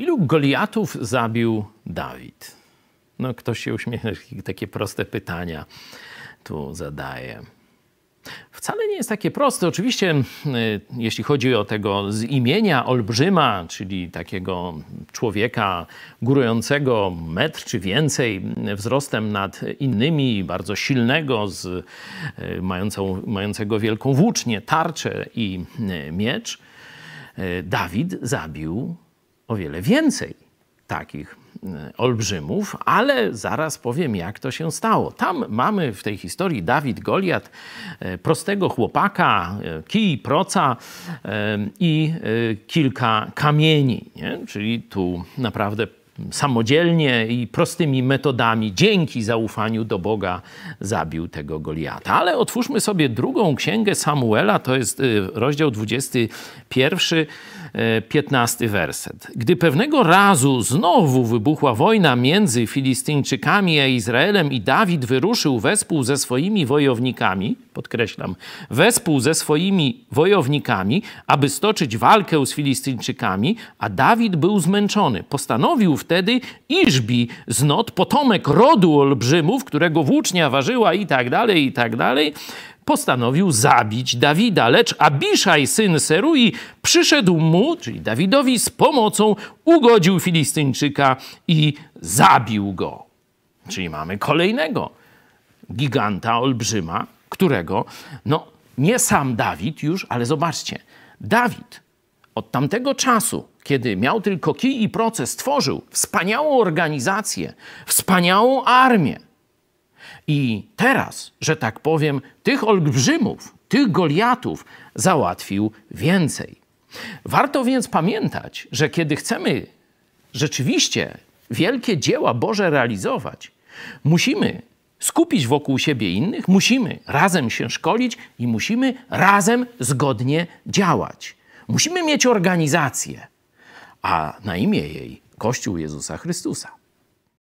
Ilu Goliatów zabił Dawid? No, ktoś się uśmiechnie, takie proste pytania tu zadaje. Wcale nie jest takie proste. Oczywiście, y, jeśli chodzi o tego z imienia olbrzyma, czyli takiego człowieka górującego metr czy więcej wzrostem nad innymi, bardzo silnego, z, y, mającą, mającego wielką włócznię, tarczę i y, miecz, Dawid zabił o wiele więcej takich e, olbrzymów, ale zaraz powiem, jak to się stało. Tam mamy w tej historii Dawid Goliat, e, prostego chłopaka, e, kij, proca i kilka kamieni. Nie? Czyli tu naprawdę samodzielnie i prostymi metodami, dzięki zaufaniu do Boga, zabił tego Goliata. Ale otwórzmy sobie drugą księgę Samuela, to jest rozdział 21. 15 werset. Gdy pewnego razu znowu wybuchła wojna między Filistyńczykami a Izraelem i Dawid wyruszył wespół ze swoimi wojownikami, podkreślam, wespół ze swoimi wojownikami, aby stoczyć walkę z Filistyńczykami, a Dawid był zmęczony. Postanowił wtedy Iżbi znot potomek rodu olbrzymów, którego włócznia ważyła i tak dalej, i tak dalej, postanowił zabić Dawida, lecz Abiszaj, syn Serui, przyszedł mu, czyli Dawidowi, z pomocą, ugodził Filistyńczyka i zabił go. Czyli mamy kolejnego giganta, olbrzyma, którego, no nie sam Dawid już, ale zobaczcie, Dawid od tamtego czasu, kiedy miał tylko kij i proces, stworzył wspaniałą organizację, wspaniałą armię, i teraz, że tak powiem, tych olbrzymów, tych Goliatów załatwił więcej. Warto więc pamiętać, że kiedy chcemy rzeczywiście wielkie dzieła Boże realizować, musimy skupić wokół siebie innych, musimy razem się szkolić i musimy razem zgodnie działać. Musimy mieć organizację, a na imię jej Kościół Jezusa Chrystusa.